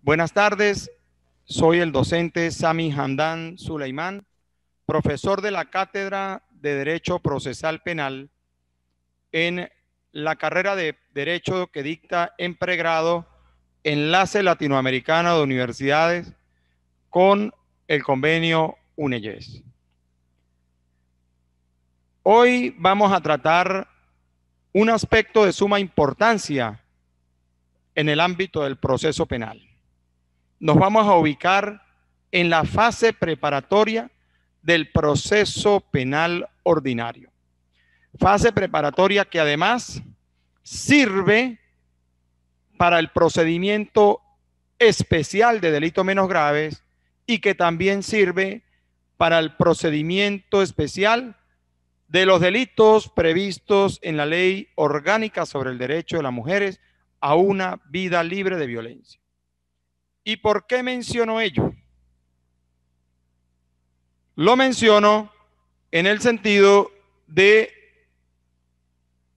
Buenas tardes, soy el docente Sami Handan Suleimán, profesor de la Cátedra de Derecho Procesal Penal en la carrera de Derecho que dicta en pregrado Enlace Latinoamericano de Universidades con el convenio UNEYES. Hoy vamos a tratar un aspecto de suma importancia en el ámbito del proceso penal nos vamos a ubicar en la fase preparatoria del proceso penal ordinario. Fase preparatoria que además sirve para el procedimiento especial de delitos menos graves y que también sirve para el procedimiento especial de los delitos previstos en la ley orgánica sobre el derecho de las mujeres a una vida libre de violencia. ¿Y por qué menciono ello? Lo menciono en el sentido de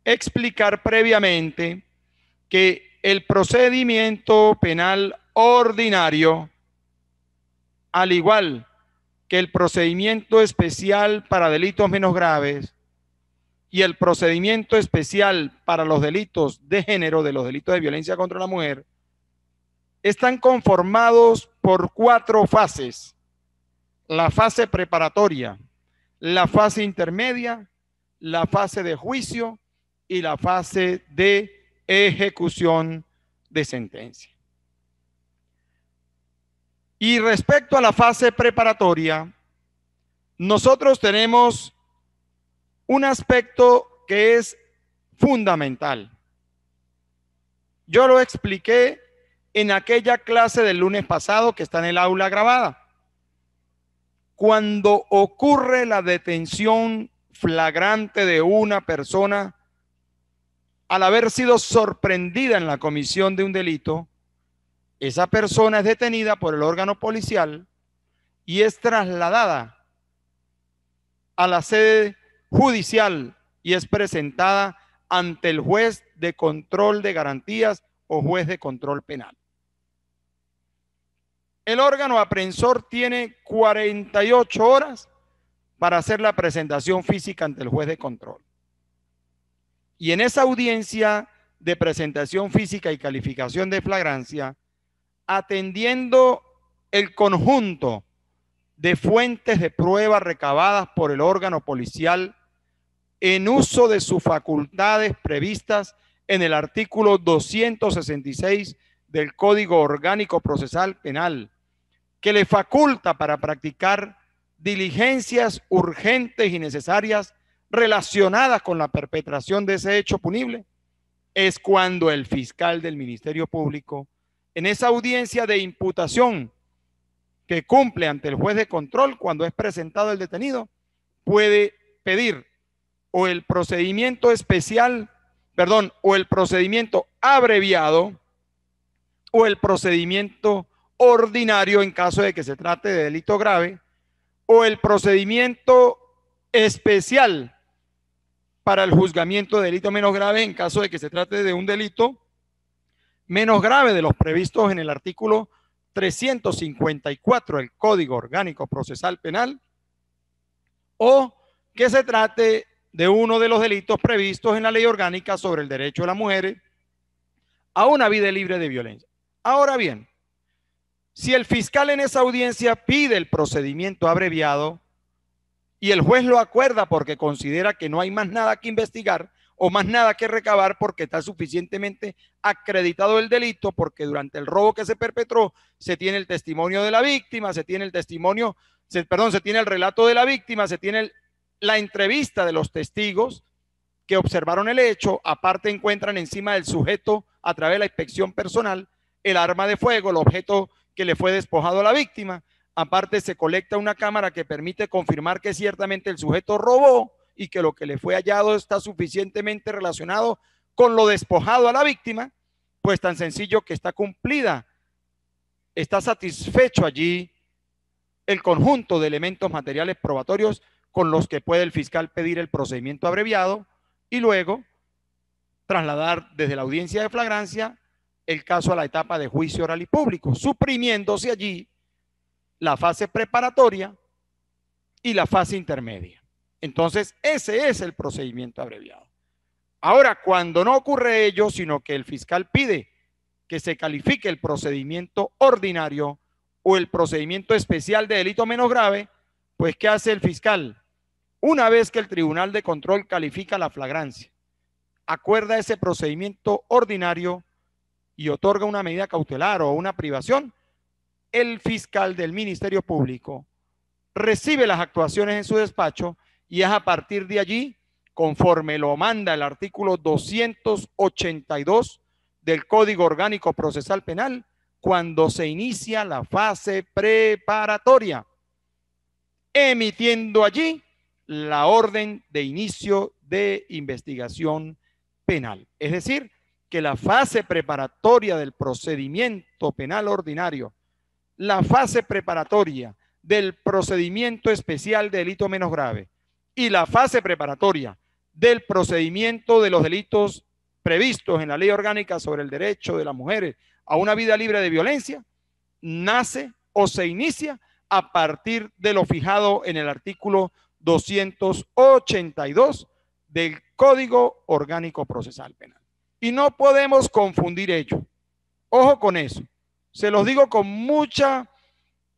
explicar previamente que el procedimiento penal ordinario, al igual que el procedimiento especial para delitos menos graves y el procedimiento especial para los delitos de género, de los delitos de violencia contra la mujer, están conformados por cuatro fases. La fase preparatoria, la fase intermedia, la fase de juicio y la fase de ejecución de sentencia. Y respecto a la fase preparatoria, nosotros tenemos un aspecto que es fundamental. Yo lo expliqué en aquella clase del lunes pasado que está en el aula grabada. Cuando ocurre la detención flagrante de una persona al haber sido sorprendida en la comisión de un delito, esa persona es detenida por el órgano policial y es trasladada a la sede judicial y es presentada ante el juez de control de garantías o juez de control penal. El órgano aprensor tiene 48 horas para hacer la presentación física ante el juez de control. Y en esa audiencia de presentación física y calificación de flagrancia, atendiendo el conjunto de fuentes de prueba recabadas por el órgano policial en uso de sus facultades previstas en el artículo 266 del Código Orgánico Procesal Penal que le faculta para practicar diligencias urgentes y necesarias relacionadas con la perpetración de ese hecho punible, es cuando el fiscal del Ministerio Público, en esa audiencia de imputación que cumple ante el juez de control cuando es presentado el detenido, puede pedir o el procedimiento especial, perdón, o el procedimiento abreviado o el procedimiento ordinario en caso de que se trate de delito grave o el procedimiento especial para el juzgamiento de delito menos grave en caso de que se trate de un delito menos grave de los previstos en el artículo 354 del Código Orgánico Procesal Penal o que se trate de uno de los delitos previstos en la ley orgánica sobre el derecho de las mujeres a una vida libre de violencia. Ahora bien, si el fiscal en esa audiencia pide el procedimiento abreviado y el juez lo acuerda porque considera que no hay más nada que investigar o más nada que recabar porque está suficientemente acreditado el delito, porque durante el robo que se perpetró se tiene el testimonio de la víctima, se tiene el testimonio, perdón, se tiene el relato de la víctima, se tiene la entrevista de los testigos que observaron el hecho, aparte encuentran encima del sujeto a través de la inspección personal el arma de fuego, el objeto le fue despojado a la víctima. Aparte, se colecta una cámara que permite confirmar que ciertamente el sujeto robó y que lo que le fue hallado está suficientemente relacionado con lo despojado a la víctima, pues tan sencillo que está cumplida, está satisfecho allí el conjunto de elementos materiales probatorios con los que puede el fiscal pedir el procedimiento abreviado y luego trasladar desde la audiencia de flagrancia el caso a la etapa de juicio oral y público, suprimiéndose allí la fase preparatoria y la fase intermedia. Entonces, ese es el procedimiento abreviado. Ahora, cuando no ocurre ello, sino que el fiscal pide que se califique el procedimiento ordinario o el procedimiento especial de delito menos grave, pues ¿qué hace el fiscal? Una vez que el Tribunal de Control califica la flagrancia, acuerda ese procedimiento ordinario y otorga una medida cautelar o una privación, el fiscal del Ministerio Público recibe las actuaciones en su despacho y es a partir de allí, conforme lo manda el artículo 282 del Código Orgánico Procesal Penal, cuando se inicia la fase preparatoria, emitiendo allí la orden de inicio de investigación penal. Es decir, que la fase preparatoria del procedimiento penal ordinario, la fase preparatoria del procedimiento especial de delito menos grave y la fase preparatoria del procedimiento de los delitos previstos en la ley orgánica sobre el derecho de las mujeres a una vida libre de violencia, nace o se inicia a partir de lo fijado en el artículo 282 del Código Orgánico Procesal Penal. Y no podemos confundir ello. Ojo con eso. Se los digo con mucha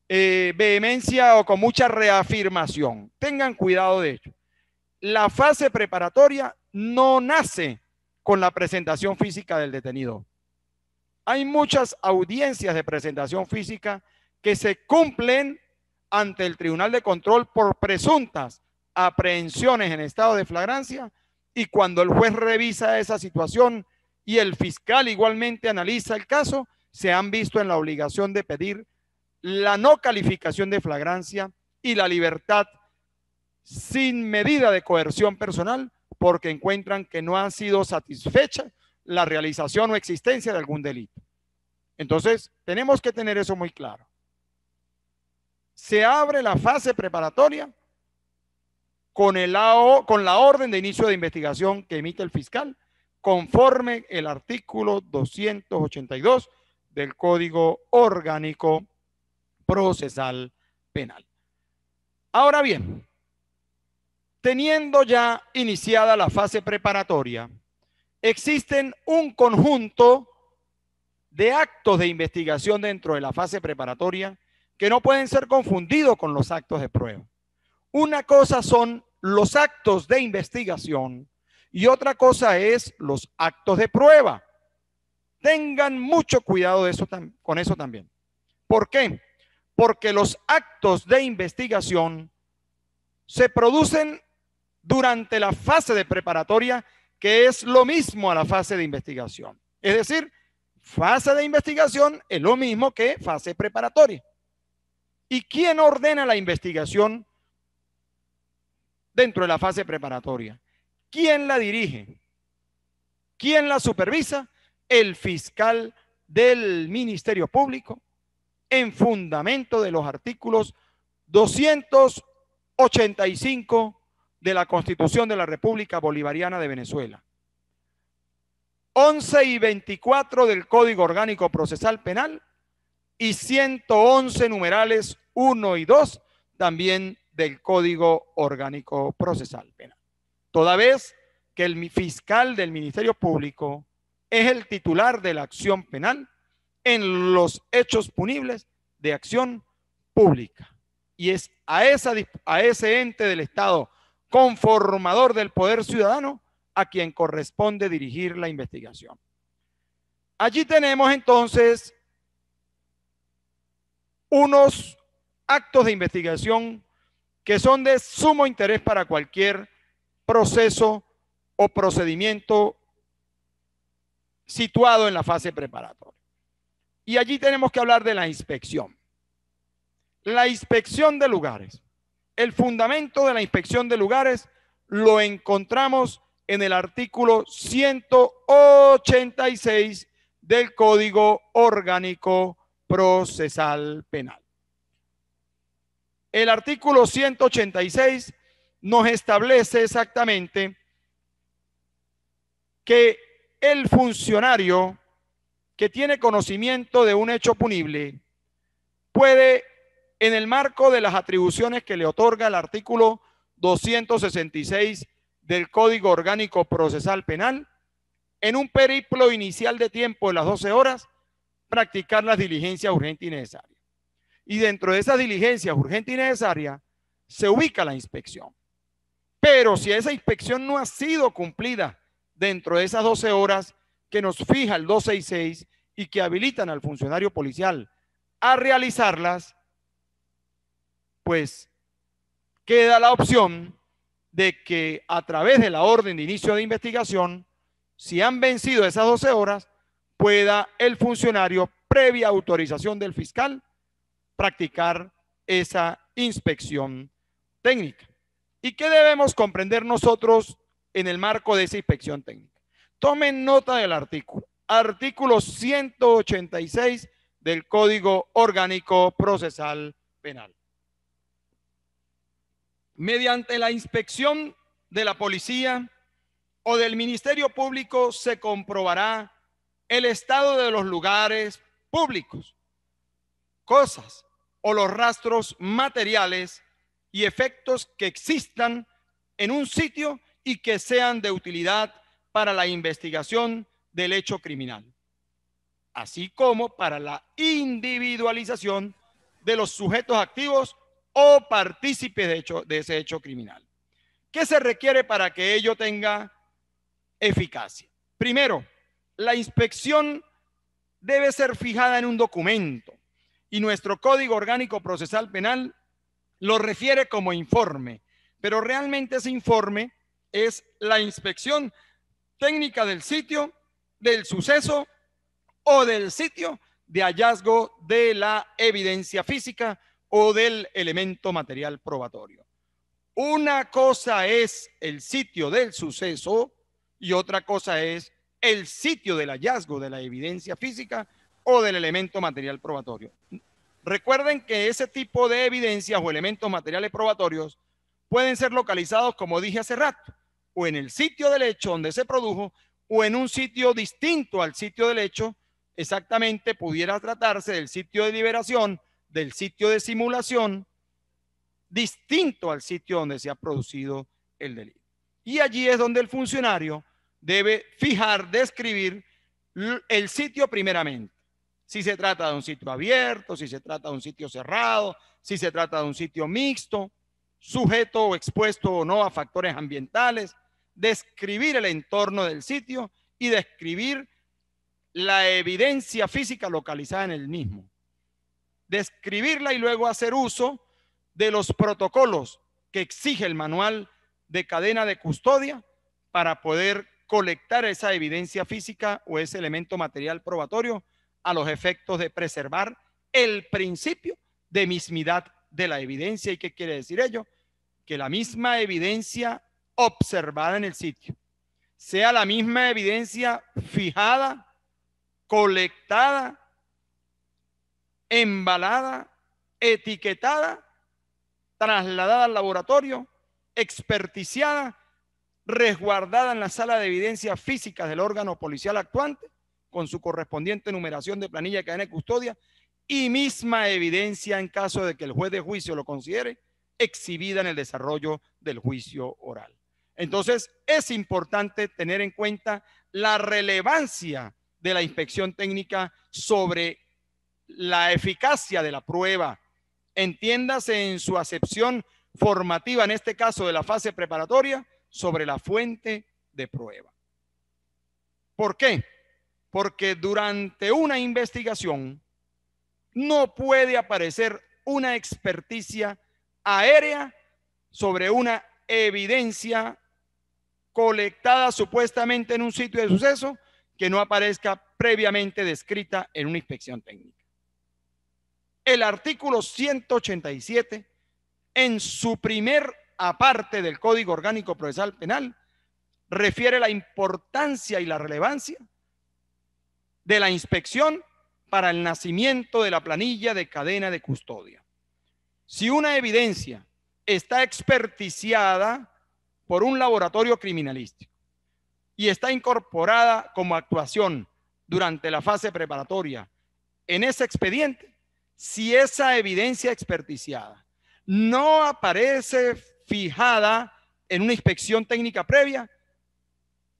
eh, vehemencia o con mucha reafirmación. Tengan cuidado de ello. La fase preparatoria no nace con la presentación física del detenido. Hay muchas audiencias de presentación física que se cumplen ante el Tribunal de Control por presuntas aprehensiones en estado de flagrancia y cuando el juez revisa esa situación y el fiscal igualmente analiza el caso, se han visto en la obligación de pedir la no calificación de flagrancia y la libertad sin medida de coerción personal porque encuentran que no ha sido satisfecha la realización o existencia de algún delito. Entonces, tenemos que tener eso muy claro. Se abre la fase preparatoria con, el AO, con la orden de inicio de investigación que emite el fiscal conforme el artículo 282 del Código Orgánico Procesal Penal. Ahora bien, teniendo ya iniciada la fase preparatoria, existen un conjunto de actos de investigación dentro de la fase preparatoria que no pueden ser confundidos con los actos de prueba. Una cosa son los actos de investigación y otra cosa es los actos de prueba. Tengan mucho cuidado con eso también. ¿Por qué? Porque los actos de investigación se producen durante la fase de preparatoria, que es lo mismo a la fase de investigación. Es decir, fase de investigación es lo mismo que fase preparatoria. ¿Y quién ordena la investigación dentro de la fase preparatoria? ¿Quién la dirige? ¿Quién la supervisa? El fiscal del Ministerio Público en fundamento de los artículos 285 de la Constitución de la República Bolivariana de Venezuela, 11 y 24 del Código Orgánico Procesal Penal y 111 numerales 1 y 2 también del Código Orgánico Procesal Penal toda vez que el fiscal del Ministerio Público es el titular de la acción penal en los hechos punibles de acción pública. Y es a, a ese ente del Estado conformador del poder ciudadano a quien corresponde dirigir la investigación. Allí tenemos entonces unos actos de investigación que son de sumo interés para cualquier proceso o procedimiento situado en la fase preparatoria. Y allí tenemos que hablar de la inspección. La inspección de lugares. El fundamento de la inspección de lugares lo encontramos en el artículo 186 del Código Orgánico Procesal Penal. El artículo 186 nos establece exactamente que el funcionario que tiene conocimiento de un hecho punible puede, en el marco de las atribuciones que le otorga el artículo 266 del Código Orgánico Procesal Penal, en un periplo inicial de tiempo de las 12 horas, practicar las diligencias urgentes y necesarias. Y dentro de esas diligencias urgentes y necesarias se ubica la inspección. Pero si esa inspección no ha sido cumplida dentro de esas 12 horas que nos fija el 266 y que habilitan al funcionario policial a realizarlas, pues queda la opción de que a través de la orden de inicio de investigación, si han vencido esas 12 horas, pueda el funcionario, previa autorización del fiscal, practicar esa inspección técnica. ¿Y qué debemos comprender nosotros en el marco de esa inspección técnica? Tomen nota del artículo. Artículo 186 del Código Orgánico Procesal Penal. Mediante la inspección de la policía o del Ministerio Público se comprobará el estado de los lugares públicos, cosas o los rastros materiales y efectos que existan en un sitio y que sean de utilidad para la investigación del hecho criminal, así como para la individualización de los sujetos activos o partícipes de, ese hecho criminal. ¿Qué se requiere para que ello tenga eficacia? Primero, la inspección debe ser fijada en un documento y nuestro Código Orgánico Procesal Penal lo refiere como informe, pero realmente ese informe es la inspección técnica del sitio, del suceso o del sitio de hallazgo de la evidencia física o del elemento material probatorio. Una cosa es el sitio del suceso y otra cosa es el sitio del hallazgo de la evidencia física o del elemento material probatorio. Recuerden que ese tipo de evidencias o elementos materiales probatorios pueden ser localizados, como dije hace rato, o en el sitio del hecho donde se produjo o en un sitio distinto al sitio del hecho, exactamente pudiera tratarse del sitio de liberación, del sitio de simulación, distinto al sitio donde se ha producido el delito. Y allí es donde el funcionario debe fijar, describir el sitio primeramente si se trata de un sitio abierto, si se trata de un sitio cerrado, si se trata de un sitio mixto, sujeto o expuesto o no a factores ambientales, describir el entorno del sitio y describir la evidencia física localizada en el mismo. Describirla y luego hacer uso de los protocolos que exige el manual de cadena de custodia para poder colectar esa evidencia física o ese elemento material probatorio a los efectos de preservar el principio de mismidad de la evidencia. ¿Y qué quiere decir ello? Que la misma evidencia observada en el sitio sea la misma evidencia fijada, colectada, embalada, etiquetada, trasladada al laboratorio, experticiada, resguardada en la sala de evidencia física del órgano policial actuante con su correspondiente numeración de planilla que cadena custodia y misma evidencia en caso de que el juez de juicio lo considere exhibida en el desarrollo del juicio oral. Entonces, es importante tener en cuenta la relevancia de la inspección técnica sobre la eficacia de la prueba. Entiéndase en su acepción formativa, en este caso de la fase preparatoria, sobre la fuente de prueba. ¿Por qué? porque durante una investigación no puede aparecer una experticia aérea sobre una evidencia colectada supuestamente en un sitio de suceso que no aparezca previamente descrita en una inspección técnica. El artículo 187, en su primer aparte del Código Orgánico Procesal Penal, refiere la importancia y la relevancia de la inspección para el nacimiento de la planilla de cadena de custodia. Si una evidencia está experticiada por un laboratorio criminalístico y está incorporada como actuación durante la fase preparatoria en ese expediente, si esa evidencia experticiada no aparece fijada en una inspección técnica previa,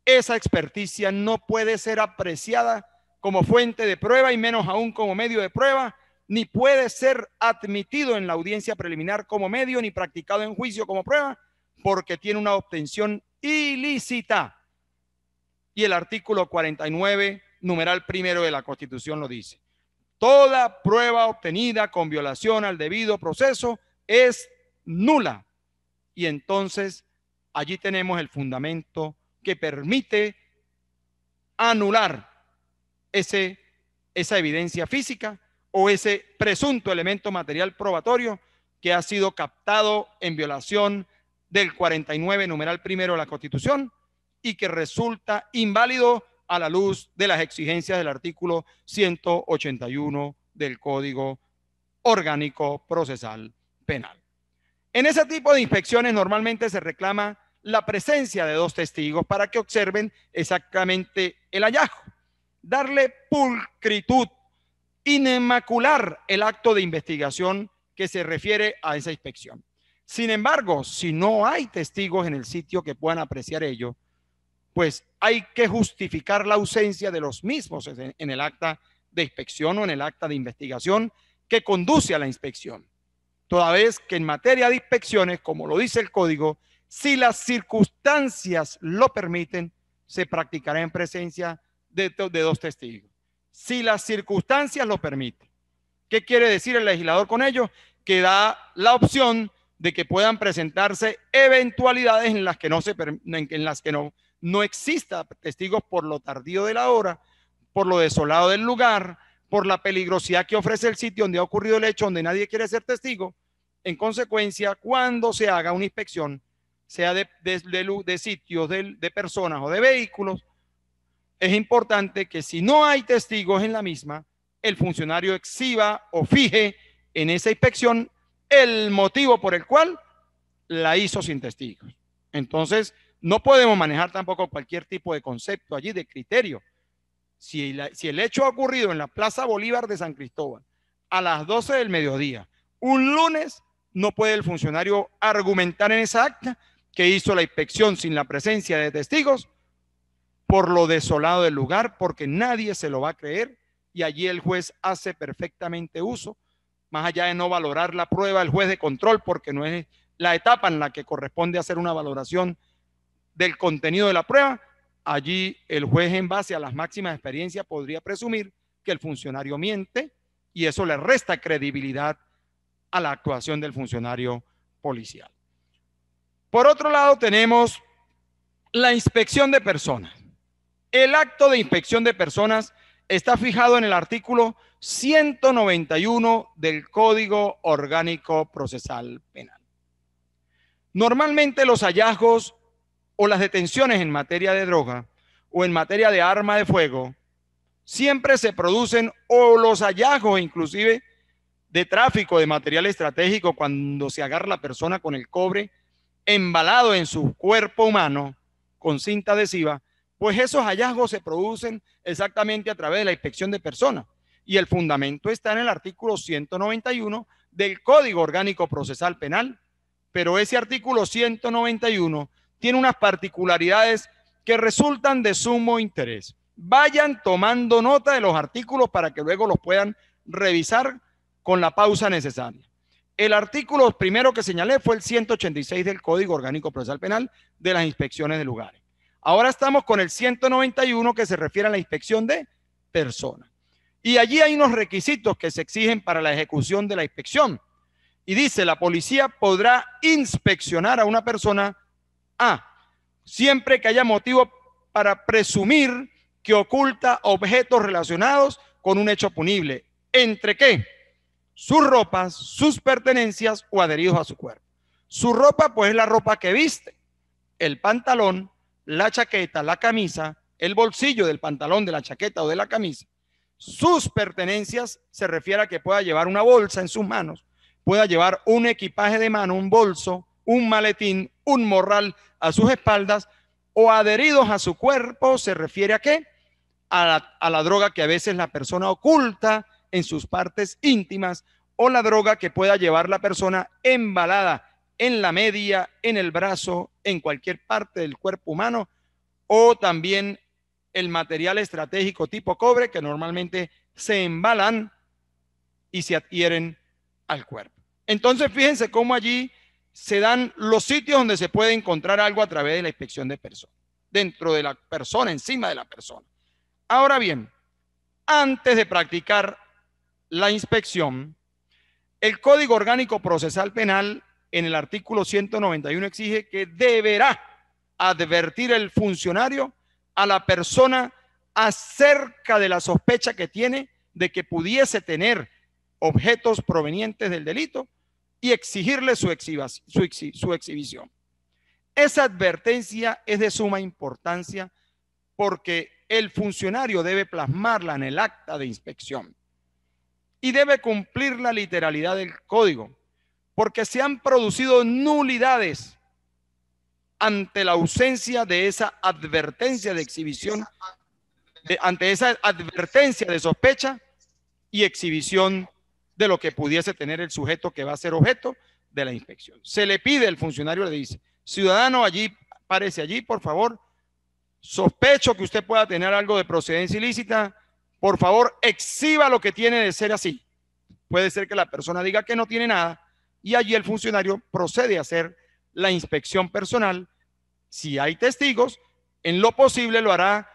esa experticia no puede ser apreciada como fuente de prueba y menos aún como medio de prueba, ni puede ser admitido en la audiencia preliminar como medio, ni practicado en juicio como prueba, porque tiene una obtención ilícita. Y el artículo 49, numeral primero de la Constitución lo dice. Toda prueba obtenida con violación al debido proceso es nula. Y entonces allí tenemos el fundamento que permite anular esa evidencia física o ese presunto elemento material probatorio que ha sido captado en violación del 49, numeral primero de la Constitución, y que resulta inválido a la luz de las exigencias del artículo 181 del Código Orgánico Procesal Penal. En ese tipo de inspecciones normalmente se reclama la presencia de dos testigos para que observen exactamente el hallazgo darle pulcritud, inmacular el acto de investigación que se refiere a esa inspección. Sin embargo, si no hay testigos en el sitio que puedan apreciar ello, pues hay que justificar la ausencia de los mismos en el acta de inspección o en el acta de investigación que conduce a la inspección. Toda vez que en materia de inspecciones, como lo dice el código, si las circunstancias lo permiten, se practicará en presencia de, dos testigos, si las circunstancias lo permiten. ¿Qué quiere decir el legislador con ello? Que da la opción de que puedan presentarse eventualidades en las que no, se, en las que no, exista testigos por lo tardío de la hora, por lo desolado del lugar, por la peligrosidad que ofrece el sitio donde ha ocurrido el hecho, donde nadie quiere ser testigo. En consecuencia, cuando se haga una inspección, sea de, de, de sitios, de personas o de vehículos, es importante que si no hay testigos en la misma, el funcionario exhiba o fije en esa inspección el motivo por el cual la hizo sin testigos. Entonces, no podemos manejar tampoco cualquier tipo de concepto allí, de criterio. Si, el hecho ha ocurrido en la Plaza Bolívar de San Cristóbal a las 12 del mediodía, un lunes, no puede el funcionario argumentar en esa acta que hizo la inspección sin la presencia de testigos por lo desolado del lugar, porque nadie se lo va a creer y allí el juez hace perfectamente uso, más allá de no valorar la prueba el juez de control, porque no es la etapa en la que corresponde hacer una valoración del contenido de la prueba, allí el juez en base a las máximas experiencias podría presumir que el funcionario miente y eso le resta credibilidad a la actuación del funcionario policial. Por otro lado, tenemos la inspección de personas. El acto de inspección de personas está fijado en el artículo 191 del Código Orgánico Procesal Penal. Normalmente los hallazgos o las detenciones en materia de droga o en materia de arma de fuego siempre se producen o los hallazgos inclusive de tráfico de material estratégico cuando se agarra la persona con el cobre embalado en su cuerpo humano con cinta adhesiva pues esos hallazgos se producen exactamente a través de la inspección de personas y el fundamento está en el artículo 191 del Código Orgánico Procesal Penal, pero ese artículo 191 tiene unas particularidades que resultan de sumo interés. Vayan tomando nota de los artículos para que luego los puedan revisar con la pausa necesaria. El artículo primero que señalé fue el 186 del Código Orgánico Procesal Penal de las inspecciones de lugares. Ahora estamos con el 191 que se refiere a la inspección de personas. Y allí hay unos requisitos que se exigen para la ejecución de la inspección. Y dice, la policía podrá inspeccionar a una persona A, siempre que haya motivo para presumir que oculta objetos relacionados con un hecho punible. ¿Entre qué? Sus ropas, sus pertenencias o adheridos a su cuerpo. Su ropa, pues es la ropa que viste, el pantalón, la chaqueta, la camisa, el bolsillo del pantalón, de la chaqueta o de la camisa, sus pertenencias se refiere a que pueda llevar una bolsa en sus manos, pueda llevar un equipaje de mano, un bolso, un maletín, un morral a sus espaldas o adheridos a su cuerpo, se refiere a qué? A la, droga que a veces la persona oculta en sus partes íntimas o la droga que pueda llevar la persona embalada en la media, en el brazo, en cualquier parte del cuerpo humano, o también el material estratégico tipo cobre que normalmente se embalan y se adhieren al cuerpo. Entonces, fíjense cómo allí se dan los sitios donde se puede encontrar algo a través de la inspección de personas, dentro de la persona, encima de la persona. Ahora bien, antes de practicar la inspección, el Código Orgánico Procesal Penal en el artículo 191 exige que deberá advertir el funcionario a la persona acerca de la sospecha que tiene de que pudiese tener objetos provenientes del delito y exigirle su, su exhibición. Esa advertencia es de suma importancia porque el funcionario debe plasmarla en el acta de inspección y debe cumplir la literalidad del código porque se han producido nulidades ante la ausencia de esa advertencia de exhibición, ante esa advertencia de sospecha y exhibición de lo que pudiese tener el sujeto que va a ser objeto de la inspección. Se le pide, el funcionario le dice, ciudadano, allí, parece allí, por favor, sospecho que usted pueda tener algo de procedencia ilícita, por favor, exhiba lo que tiene de ser así. Puede ser que la persona diga que no tiene nada, y allí el funcionario procede a hacer la inspección personal. Si hay testigos, en lo posible lo hará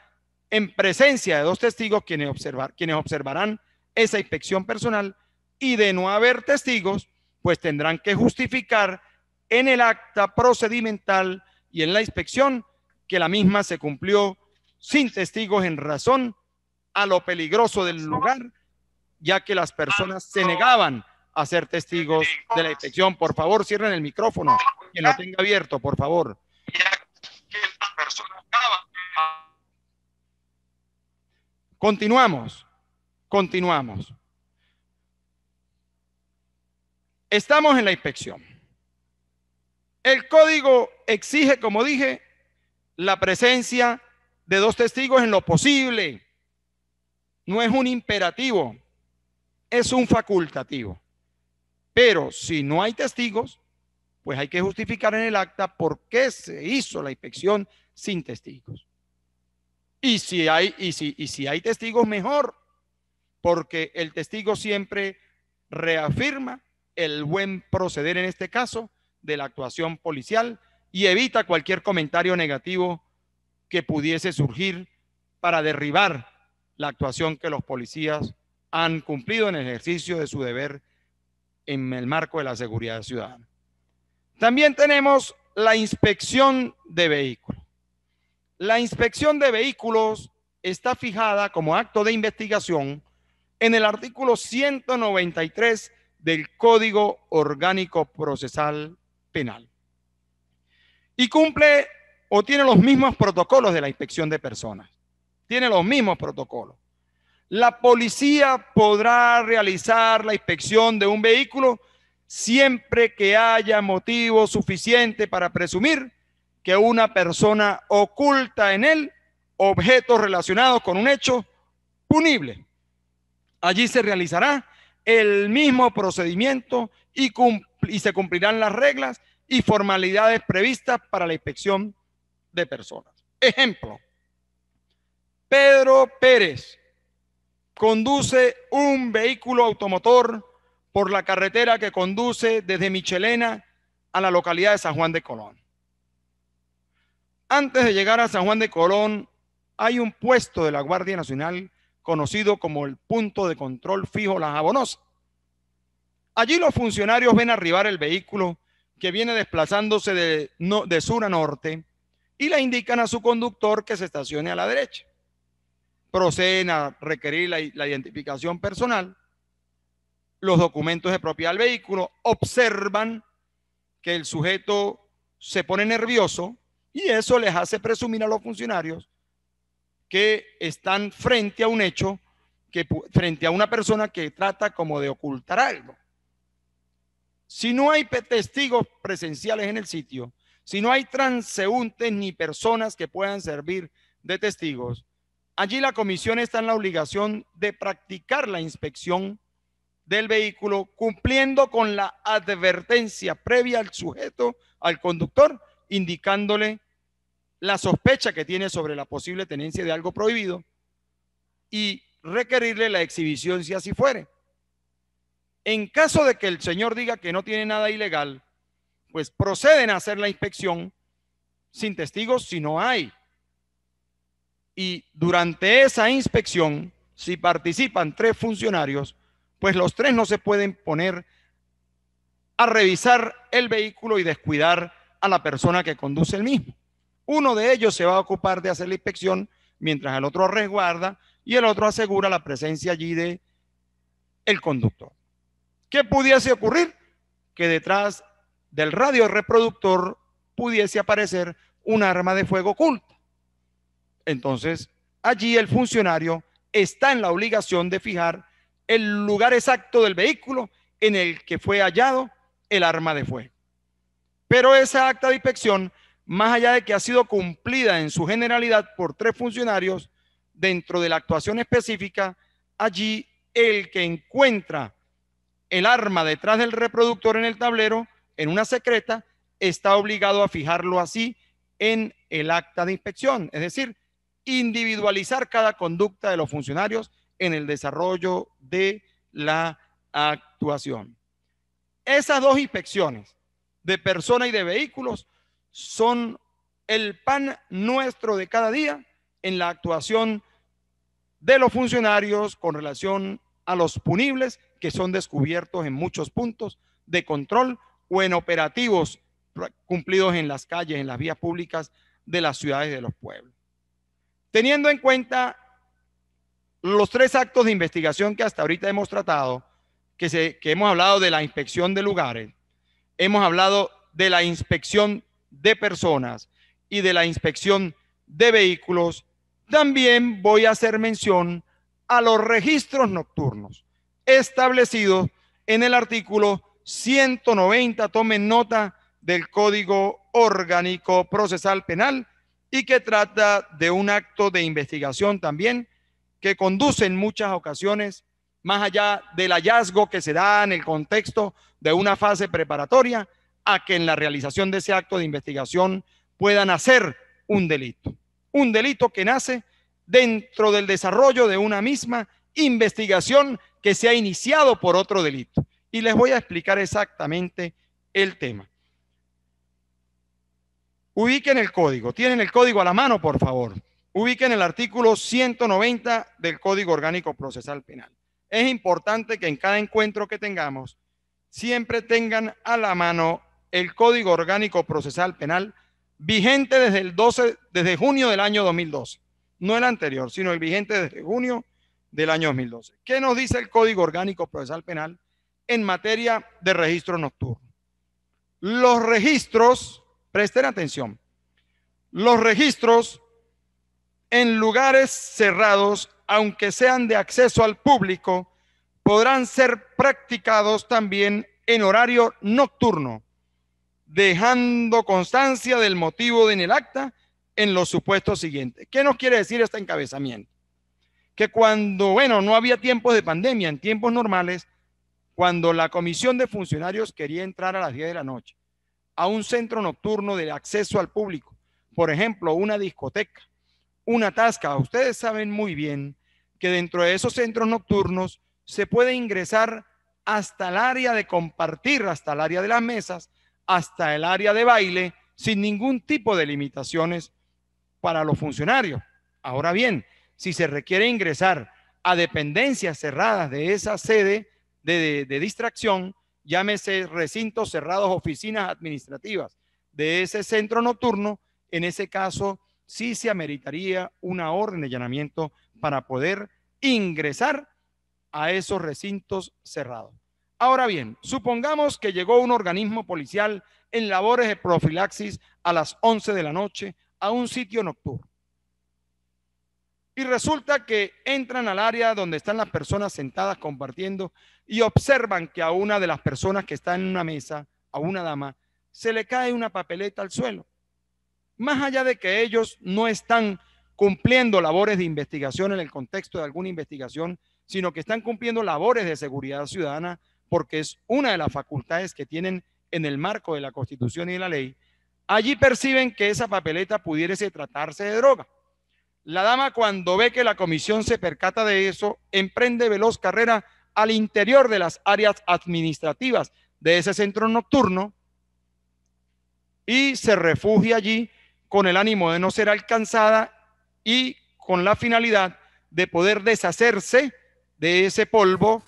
en presencia de dos testigos quienes, observar, quienes observarán esa inspección personal y de no haber testigos, pues tendrán que justificar en el acta procedimental y en la inspección que la misma se cumplió sin testigos en razón a lo peligroso del lugar, ya que las personas se negaban a ser testigos de la inspección. Por favor, cierren el micrófono, que lo tenga abierto, por favor. Continuamos, continuamos. Estamos en la inspección. El código exige, como dije, la presencia de dos testigos en lo posible. No es un imperativo, es un facultativo. Pero si no hay testigos, pues hay que justificar en el acta por qué se hizo la inspección sin testigos. Y si hay, y y si hay testigos, mejor, porque el testigo siempre reafirma el buen proceder en este caso de la actuación policial y evita cualquier comentario negativo que pudiese surgir para derribar la actuación que los policías han cumplido en el ejercicio de su deber en el marco de la seguridad ciudadana. También tenemos la inspección de vehículos. La inspección de vehículos está fijada como acto de investigación en el artículo 193 del Código Orgánico Procesal Penal. Y cumple o tiene los mismos protocolos de la inspección de personas. Tiene los mismos protocolos. La policía podrá realizar la inspección de un vehículo siempre que haya motivo suficiente para presumir que una persona oculta en él objetos relacionados con un hecho punible. Allí se realizará el mismo procedimiento y, se cumplirán las reglas y formalidades previstas para la inspección de personas. Ejemplo, Pedro Pérez conduce un vehículo automotor por la carretera que conduce desde Michelena a la localidad de San Juan de Colón. Antes de llegar a San Juan de Colón, hay un puesto de la Guardia Nacional conocido como el punto de control fijo La Jabonosa. Allí los funcionarios ven arribar el vehículo que viene desplazándose de, de sur a norte y le indican a su conductor que se estacione a la derecha proceden a requerir la, identificación personal, los documentos de propiedad del vehículo, observan que el sujeto se pone nervioso y eso les hace presumir a los funcionarios que están frente a un hecho, que, frente a una persona que trata como de ocultar algo. Si no hay testigos presenciales en el sitio, si no hay transeúntes ni personas que puedan servir de testigos, Allí la comisión está en la obligación de practicar la inspección del vehículo cumpliendo con la advertencia previa al sujeto, al conductor, indicándole la sospecha que tiene sobre la posible tenencia de algo prohibido y requerirle la exhibición si así fuere. En caso de que el señor diga que no tiene nada ilegal, pues proceden a hacer la inspección sin testigos si no hay y durante esa inspección, si participan tres funcionarios, pues los tres no se pueden poner a revisar el vehículo y descuidar a la persona que conduce el mismo. Uno de ellos se va a ocupar de hacer la inspección, mientras el otro resguarda y el otro asegura la presencia allí de el conductor. ¿Qué pudiese ocurrir? Que detrás del radio reproductor pudiese aparecer un arma de fuego oculta entonces allí el funcionario está en la obligación de fijar el lugar exacto del vehículo en el que fue hallado el arma de fuego. Pero esa acta de inspección, más allá de que ha sido cumplida en su generalidad por tres funcionarios, dentro de la actuación específica, allí el que encuentra el arma detrás del reproductor en el tablero, en una secreta, está obligado a fijarlo así en el acta de inspección, es decir, individualizar cada conducta de los funcionarios en el desarrollo de la actuación. Esas dos inspecciones de personas y de vehículos son el pan nuestro de cada día en la actuación de los funcionarios con relación a los punibles que son descubiertos en muchos puntos de control o en operativos cumplidos en las calles, en las vías públicas de las ciudades de los pueblos. Teniendo en cuenta los tres actos de investigación que hasta ahorita hemos tratado, que, hemos hablado de la inspección de lugares, hemos hablado de la inspección de personas y de la inspección de vehículos, también voy a hacer mención a los registros nocturnos establecidos en el artículo 190, tomen nota del Código Orgánico Procesal Penal y que trata de un acto de investigación también que conduce en muchas ocasiones más allá del hallazgo que se da en el contexto de una fase preparatoria a que en la realización de ese acto de investigación puedan nacer un delito. Un delito que nace dentro del desarrollo de una misma investigación que se ha iniciado por otro delito. Y les voy a explicar exactamente el tema. Ubiquen el código. ¿Tienen el código a la mano, por favor? Ubiquen el artículo 190 del Código Orgánico Procesal Penal. Es importante que en cada encuentro que tengamos siempre tengan a la mano el Código Orgánico Procesal Penal vigente desde el junio del año 2012, no el anterior, sino el vigente desde junio del año 2012. ¿Qué nos dice el Código Orgánico Procesal Penal en materia de registro nocturno? Los registros Presten atención. Los registros en lugares cerrados, aunque sean de acceso al público, podrán ser practicados también en horario nocturno, dejando constancia del motivo en el acta en los supuestos siguientes. ¿Qué nos quiere decir este encabezamiento? Que cuando, bueno, no había tiempos de pandemia, en tiempos normales, cuando la comisión de funcionarios quería entrar a las 10 de la noche a un centro nocturno de acceso al público, por ejemplo, una discoteca, una tasca. Ustedes saben muy bien que dentro de esos centros nocturnos se puede ingresar hasta el área de compartir, hasta el área de las mesas, hasta el área de baile, sin ningún tipo de limitaciones para los funcionarios. Ahora bien, si se requiere ingresar a dependencias cerradas de esa sede de, de distracción, llámese recintos cerrados, oficinas administrativas de ese centro nocturno, en ese caso sí se ameritaría una orden de allanamiento para poder ingresar a esos recintos cerrados. Ahora bien, supongamos que llegó un organismo policial en labores de profilaxis a las 11 de la noche a un sitio nocturno. Y resulta que entran al área donde están las personas sentadas compartiendo y observan que a una de las personas que está en una mesa, a una dama, se le cae una papeleta al suelo. Más allá de que ellos no están cumpliendo labores de investigación en el contexto de alguna investigación, sino que están cumpliendo labores de seguridad ciudadana porque es una de las facultades que tienen en el marco de la Constitución y de la ley, allí perciben que esa papeleta pudiese tratarse de droga. La dama cuando ve que la comisión se percata de eso, emprende veloz carrera al interior de las áreas administrativas de ese centro nocturno y se refugia allí con el ánimo de no ser alcanzada y con la finalidad de poder deshacerse de ese polvo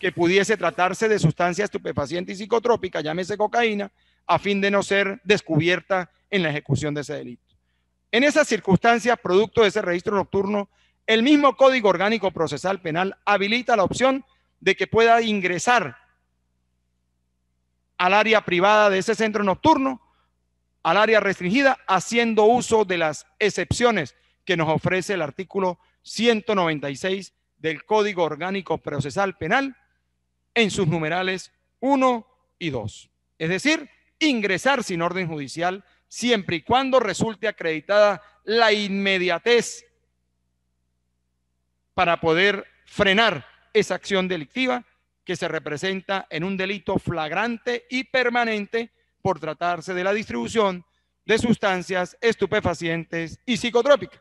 que pudiese tratarse de sustancia estupefaciente y psicotrópica, llámese cocaína, a fin de no ser descubierta en la ejecución de ese delito. En esas circunstancias, producto de ese registro nocturno, el mismo Código Orgánico Procesal Penal habilita la opción de que pueda ingresar al área privada de ese centro nocturno, al área restringida, haciendo uso de las excepciones que nos ofrece el artículo 196 del Código Orgánico Procesal Penal en sus numerales 1 y 2. Es decir, ingresar sin orden judicial siempre y cuando resulte acreditada la inmediatez para poder frenar esa acción delictiva que se representa en un delito flagrante y permanente por tratarse de la distribución de sustancias estupefacientes y psicotrópicas.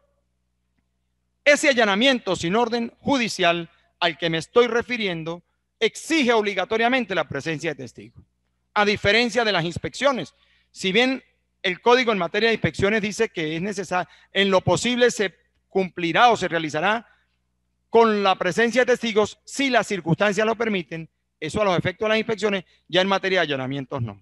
Ese allanamiento sin orden judicial al que me estoy refiriendo exige obligatoriamente la presencia de testigos, a diferencia de las inspecciones. Si bien el código en materia de inspecciones dice que es necesario, en lo posible se cumplirá o se realizará con la presencia de testigos si las circunstancias lo permiten. Eso a los efectos de las inspecciones, ya en materia de allanamientos no.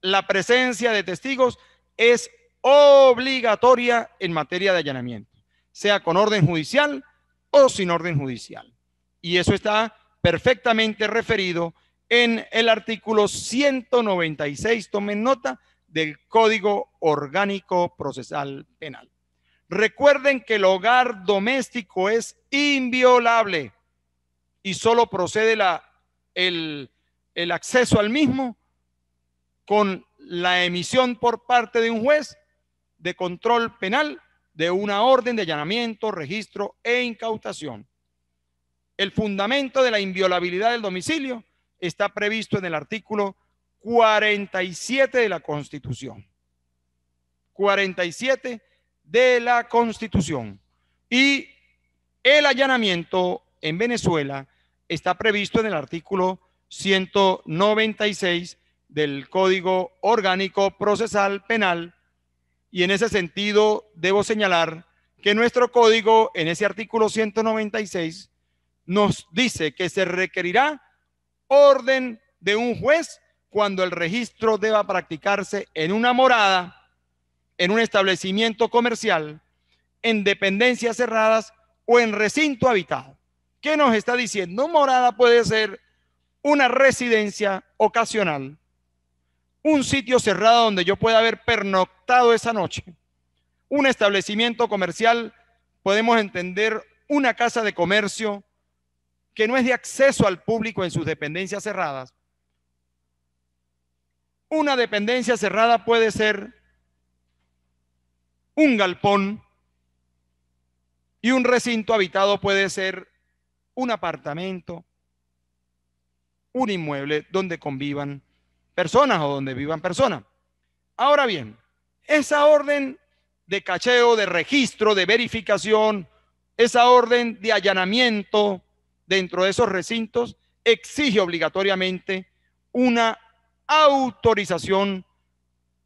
La presencia de testigos es obligatoria en materia de allanamiento, sea con orden judicial o sin orden judicial. Y eso está perfectamente referido en el artículo 196, tomen nota, del Código Orgánico Procesal Penal. Recuerden que el hogar doméstico es inviolable y solo procede el, el acceso al mismo con la emisión por parte de un juez de control penal de una orden de allanamiento, registro e incautación. El fundamento de la inviolabilidad del domicilio está previsto en el artículo 47 de la Constitución. 47 de la Constitución. Y el allanamiento en Venezuela está previsto en el artículo 196 del Código Orgánico Procesal Penal y en ese sentido debo señalar que nuestro código en ese artículo 196 nos dice que se requerirá orden de un juez cuando el registro deba practicarse en una morada, en un establecimiento comercial, en dependencias cerradas o en recinto habitado. ¿Qué nos está diciendo? Morada puede ser una residencia ocasional, un sitio cerrado donde yo pueda haber pernoctado esa noche, un establecimiento comercial, podemos entender una casa de comercio que no es de acceso al público en sus dependencias cerradas, una dependencia cerrada puede ser un galpón y un recinto habitado puede ser un apartamento, un inmueble donde convivan personas o donde vivan personas. Ahora bien, esa orden de cacheo, de registro, de verificación, esa orden de allanamiento dentro de esos recintos exige obligatoriamente una autorización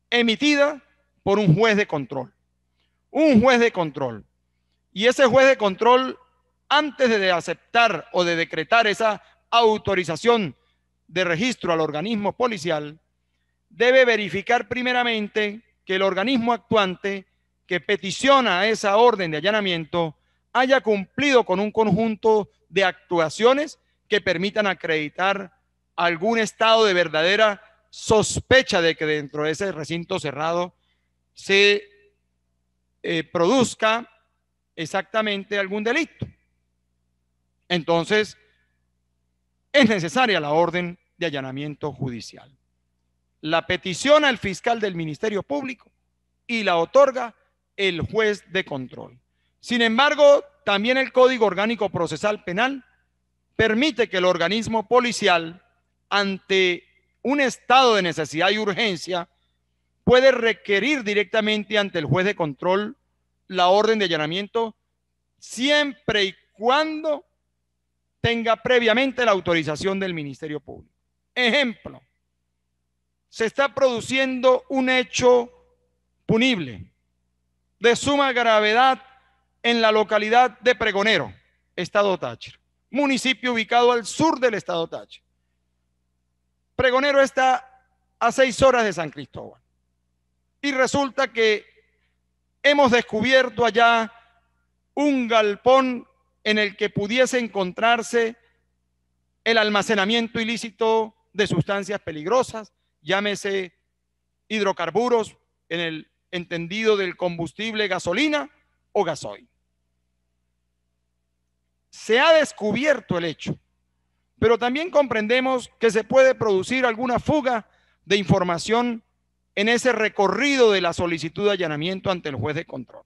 emitida por un juez de control. Un juez de control. Y ese juez de control, antes de aceptar o de decretar esa autorización de registro al organismo policial, debe verificar primeramente que el organismo actuante que peticiona esa orden de allanamiento haya cumplido con un conjunto de actuaciones que permitan acreditar algún estado de verdadera sospecha de que dentro de ese recinto cerrado se eh, produzca exactamente algún delito. Entonces, es necesaria la orden de allanamiento judicial. La peticiona el fiscal del Ministerio Público y la otorga el juez de control. Sin embargo, también el Código Orgánico Procesal Penal permite que el organismo policial, ante un estado de necesidad y urgencia puede requerir directamente ante el juez de control la orden de allanamiento siempre y cuando tenga previamente la autorización del Ministerio Público. Ejemplo, se está produciendo un hecho punible de suma gravedad en la localidad de Pregonero, Estado Táchira, municipio ubicado al sur del Estado Táchira. Pregonero está a seis horas de San Cristóbal. Y resulta que hemos descubierto allá un galpón en el que pudiese encontrarse el almacenamiento ilícito de sustancias peligrosas, llámese hidrocarburos en el entendido del combustible gasolina o gasoil. Se ha descubierto el hecho pero también comprendemos que se puede producir alguna fuga de información en ese recorrido de la solicitud de allanamiento ante el juez de control.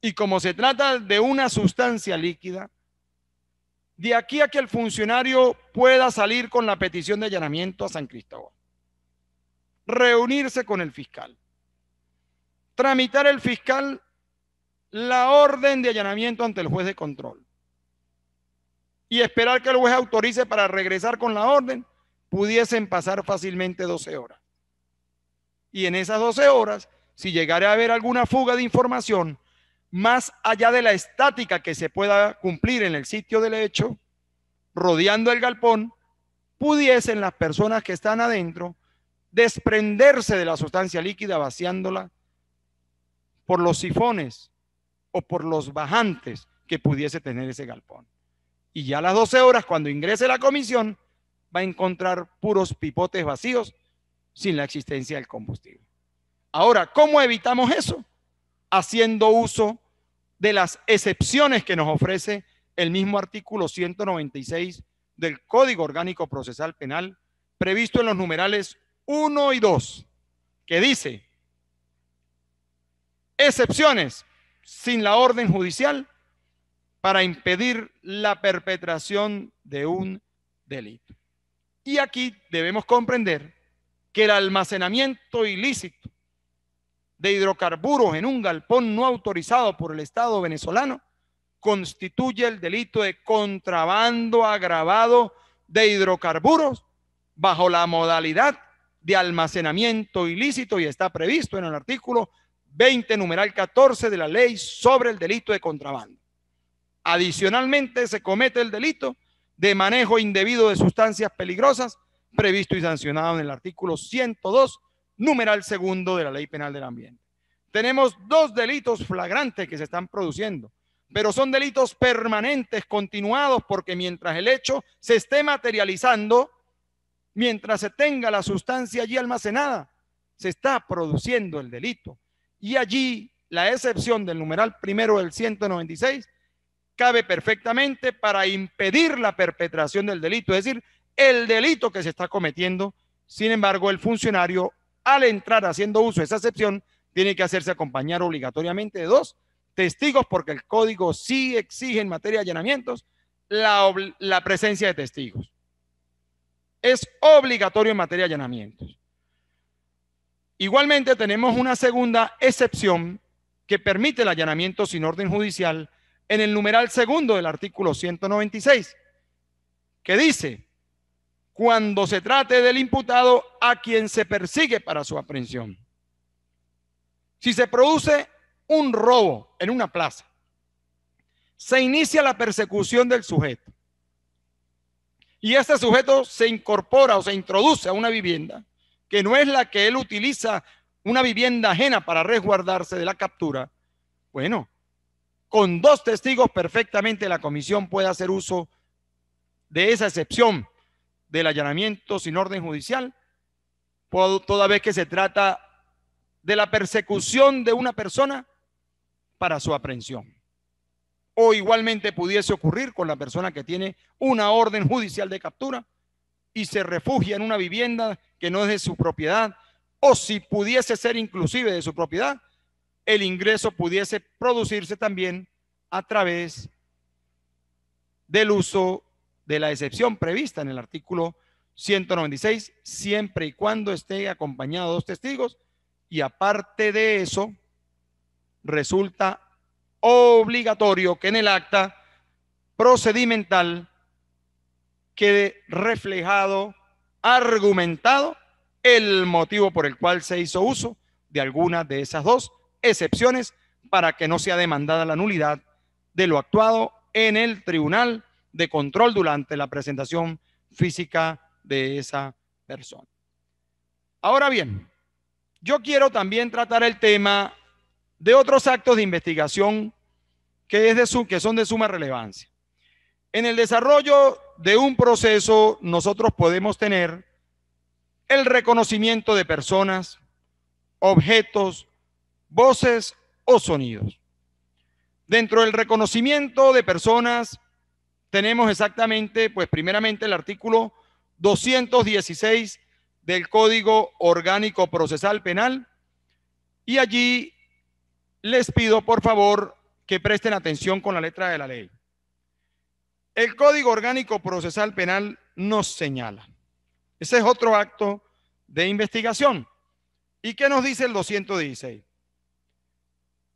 Y como se trata de una sustancia líquida, de aquí a que el funcionario pueda salir con la petición de allanamiento a San Cristóbal, reunirse con el fiscal, tramitar el fiscal la orden de allanamiento ante el juez de control y esperar que el juez autorice para regresar con la orden, pudiesen pasar fácilmente 12 horas. Y en esas 12 horas, si llegara a haber alguna fuga de información, más allá de la estática que se pueda cumplir en el sitio del hecho, rodeando el galpón, pudiesen las personas que están adentro desprenderse de la sustancia líquida vaciándola por los sifones o por los bajantes que pudiese tener ese galpón. Y ya a las 12 horas, cuando ingrese la comisión, va a encontrar puros pipotes vacíos sin la existencia del combustible. Ahora, ¿cómo evitamos eso? Haciendo uso de las excepciones que nos ofrece el mismo artículo 196 del Código Orgánico Procesal Penal, previsto en los numerales 1 y 2, que dice, excepciones sin la orden judicial para impedir la perpetración de un delito. Y aquí debemos comprender que el almacenamiento ilícito de hidrocarburos en un galpón no autorizado por el Estado venezolano constituye el delito de contrabando agravado de hidrocarburos bajo la modalidad de almacenamiento ilícito y está previsto en el artículo 20, numeral 14 de la ley sobre el delito de contrabando. Adicionalmente, se comete el delito de manejo indebido de sustancias peligrosas previsto y sancionado en el artículo 102, numeral segundo de la Ley Penal del Ambiente. Tenemos dos delitos flagrantes que se están produciendo, pero son delitos permanentes, continuados, porque mientras el hecho se esté materializando, mientras se tenga la sustancia allí almacenada, se está produciendo el delito. Y allí la excepción del numeral primero del 196 cabe perfectamente para impedir la perpetración del delito, es decir, el delito que se está cometiendo. Sin embargo, el funcionario, al entrar haciendo uso de esa excepción, tiene que hacerse acompañar obligatoriamente de dos testigos, porque el código sí exige en materia de allanamientos la, presencia de testigos. Es obligatorio en materia de allanamientos. Igualmente tenemos una segunda excepción que permite el allanamiento sin orden judicial en el numeral segundo del artículo 196, que dice, cuando se trate del imputado a quien se persigue para su aprehensión. Si se produce un robo en una plaza, se inicia la persecución del sujeto. Y este sujeto se incorpora o se introduce a una vivienda que no es la que él utiliza, una vivienda ajena para resguardarse de la captura. Bueno, con dos testigos perfectamente la comisión puede hacer uso de esa excepción del allanamiento sin orden judicial, toda vez que se trata de la persecución de una persona para su aprehensión. O igualmente pudiese ocurrir con la persona que tiene una orden judicial de captura y se refugia en una vivienda que no es de su propiedad, o si pudiese ser inclusive de su propiedad, el ingreso pudiese producirse también a través del uso de la excepción prevista en el artículo 196, siempre y cuando esté acompañado de dos testigos. Y aparte de eso, resulta obligatorio que en el acta procedimental quede reflejado, argumentado, el motivo por el cual se hizo uso de alguna de esas dos excepciones para que no sea demandada la nulidad de lo actuado en el Tribunal de Control durante la presentación física de esa persona. Ahora bien, yo quiero también tratar el tema de otros actos de investigación que, que son de suma relevancia. En el desarrollo de un proceso nosotros podemos tener el reconocimiento de personas, objetos, voces o sonidos. Dentro del reconocimiento de personas tenemos exactamente, pues primeramente el artículo 216 del Código Orgánico Procesal Penal y allí les pido por favor que presten atención con la letra de la ley. El Código Orgánico Procesal Penal nos señala. Ese es otro acto de investigación. ¿Y qué nos dice el 216?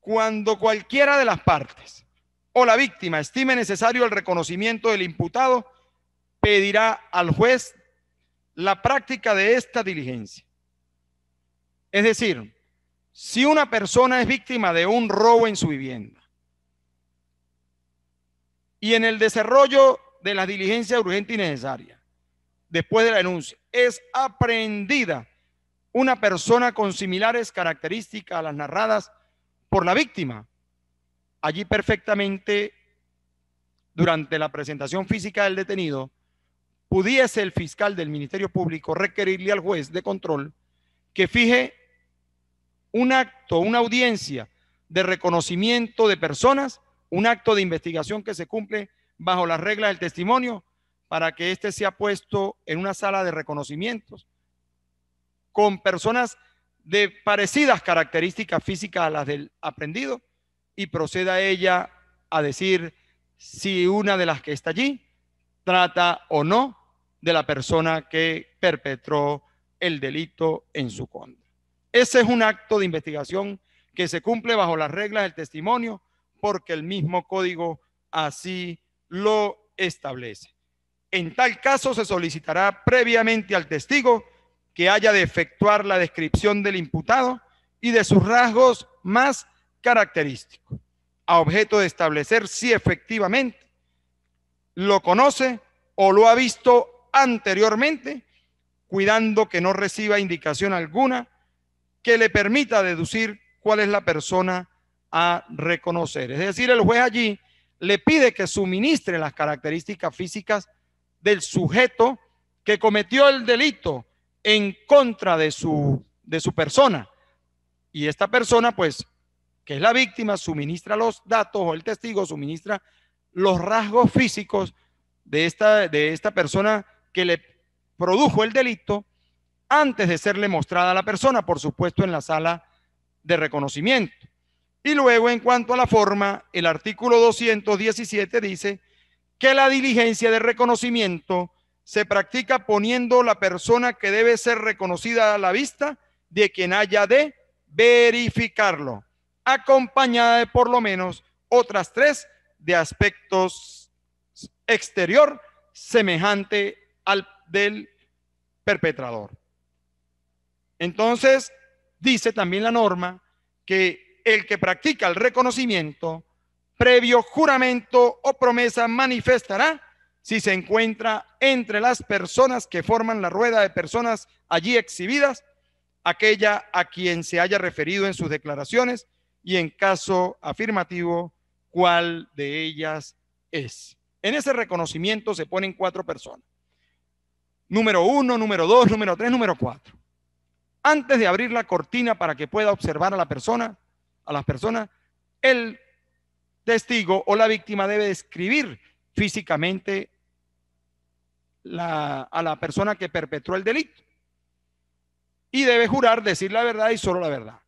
Cuando cualquiera de las partes o la víctima estime necesario el reconocimiento del imputado, pedirá al juez la práctica de esta diligencia. Es decir, si una persona es víctima de un robo en su vivienda y en el desarrollo de la diligencia urgente y necesaria, después de la denuncia, es aprehendida una persona con similares características a las narradas por la víctima. Allí perfectamente, durante la presentación física del detenido, pudiese el fiscal del Ministerio Público requerirle al juez de control que fije un acto, una audiencia de reconocimiento de personas, un acto de investigación que se cumple bajo las reglas del testimonio para que éste sea puesto en una sala de reconocimientos con personas de parecidas características físicas a las del aprendido y proceda ella a decir si una de las que está allí trata o no de la persona que perpetró el delito en su contra. Ese es un acto de investigación que se cumple bajo las reglas del testimonio porque el mismo código así lo establece. En tal caso se solicitará previamente al testigo que haya de efectuar la descripción del imputado y de sus rasgos más característicos, a objeto de establecer si efectivamente lo conoce o lo ha visto anteriormente, cuidando que no reciba indicación alguna que le permita deducir cuál es la persona a reconocer. Es decir, el juez allí le pide que suministre las características físicas del sujeto que cometió el delito en contra de su, de su persona. Y esta persona, pues, que es la víctima, suministra los datos o el testigo suministra los rasgos físicos de esta, de esta persona que le produjo el delito antes de serle mostrada a la persona, por supuesto, en la sala de reconocimiento. Y luego, en cuanto a la forma, el artículo 217 dice que la diligencia de reconocimiento se practica poniendo la persona que debe ser reconocida a la vista de quien haya de verificarlo, acompañada de por lo menos otras tres de aspectos exterior semejante al del perpetrador. Entonces, dice también la norma que el que practica el reconocimiento previo juramento o promesa manifestará si se encuentra entre las personas que forman la rueda de personas allí exhibidas, aquella a quien se haya referido en sus declaraciones y en caso afirmativo, cuál de ellas es. En ese reconocimiento se ponen cuatro personas. Número uno, número dos, número tres, número cuatro. Antes de abrir la cortina para que pueda observar a la persona, a las personas, el testigo o la víctima debe describir físicamente la, a la persona que perpetró el delito. Y debe jurar decir la verdad y solo la verdad.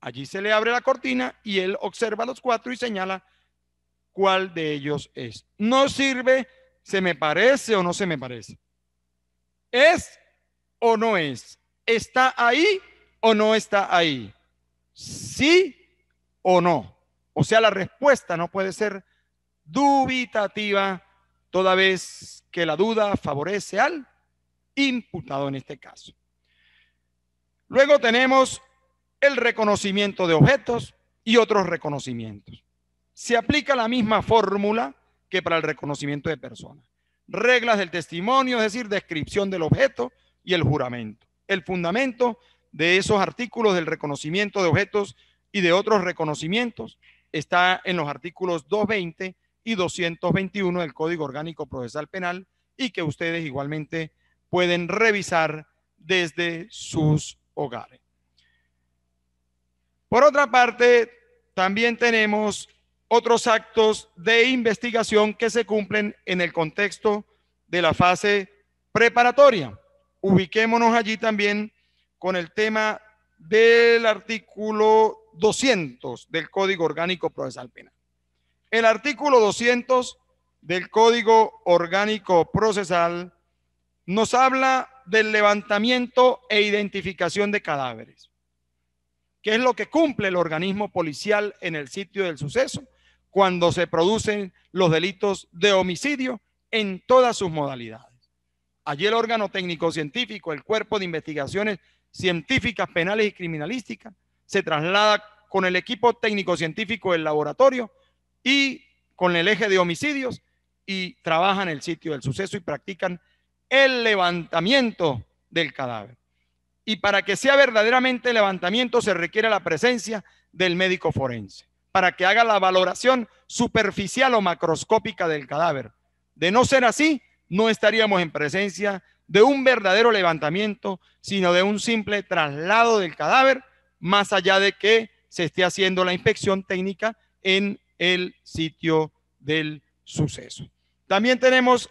Allí se le abre la cortina y él observa a los cuatro y señala cuál de ellos es. No sirve, se me parece o no se me parece. ¿Es o no es? ¿Está ahí o no está ahí? ¿Sí o no? O sea, la respuesta no puede ser dubitativa toda vez que la duda favorece al imputado en este caso. Luego tenemos el reconocimiento de objetos y otros reconocimientos. Se aplica la misma fórmula que para el reconocimiento de personas. Reglas del testimonio, es decir, descripción del objeto y el juramento. El fundamento de esos artículos del reconocimiento de objetos y de otros reconocimientos está en los artículos 220 y 221 del Código Orgánico Procesal Penal y que ustedes igualmente pueden revisar desde sus hogares. Por otra parte, también tenemos otros actos de investigación que se cumplen en el contexto de la fase preparatoria. Ubiquémonos allí también con el tema del artículo 200 del Código Orgánico Procesal Penal. El artículo 200 del Código Orgánico Procesal nos habla del levantamiento e identificación de cadáveres, que es lo que cumple el organismo policial en el sitio del suceso cuando se producen los delitos de homicidio en todas sus modalidades. Allí el órgano técnico científico, el cuerpo de investigaciones científicas, penales y criminalísticas, se traslada con el equipo técnico científico del laboratorio y con el eje de homicidios y trabajan el sitio del suceso y practican el levantamiento del cadáver. Y para que sea verdaderamente levantamiento se requiere la presencia del médico forense, para que haga la valoración superficial o macroscópica del cadáver. De no ser así, no estaríamos en presencia de un verdadero levantamiento, sino de un simple traslado del cadáver, más allá de que se esté haciendo la inspección técnica en el sitio del suceso. También tenemos